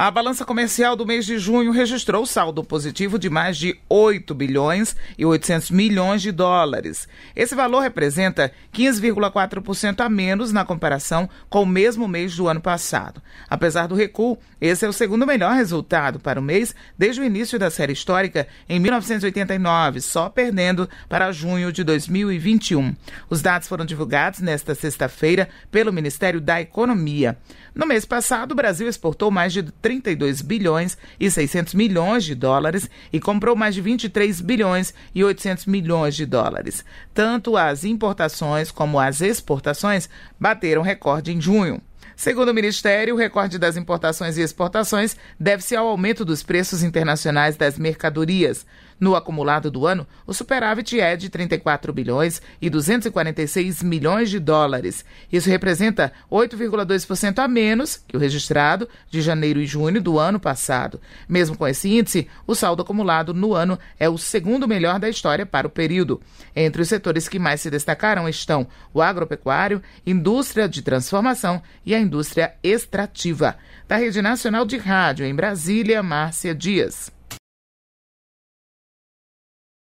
A balança comercial do mês de junho registrou saldo positivo de mais de 8 bilhões e 800 milhões de dólares. Esse valor representa 15,4% a menos na comparação com o mesmo mês do ano passado. Apesar do recuo, esse é o segundo melhor resultado para o mês desde o início da série histórica em 1989, só perdendo para junho de 2021. Os dados foram divulgados nesta sexta-feira pelo Ministério da Economia. No mês passado, o Brasil exportou mais de 32 bilhões e 600 milhões de dólares e comprou mais de 23 bilhões e 800 milhões de dólares. Tanto as importações como as exportações bateram recorde em junho. Segundo o Ministério, o recorde das importações e exportações deve-se ao aumento dos preços internacionais das mercadorias. No acumulado do ano, o superávit é de 34 bilhões e 246 milhões de dólares. Isso representa 8,2% a menos que o registrado de janeiro e junho do ano passado. Mesmo com esse índice, o saldo acumulado no ano é o segundo melhor da história para o período. Entre os setores que mais se destacaram estão o agropecuário, indústria de transformação e a indústria extrativa. Da Rede Nacional de Rádio, em Brasília, Márcia Dias.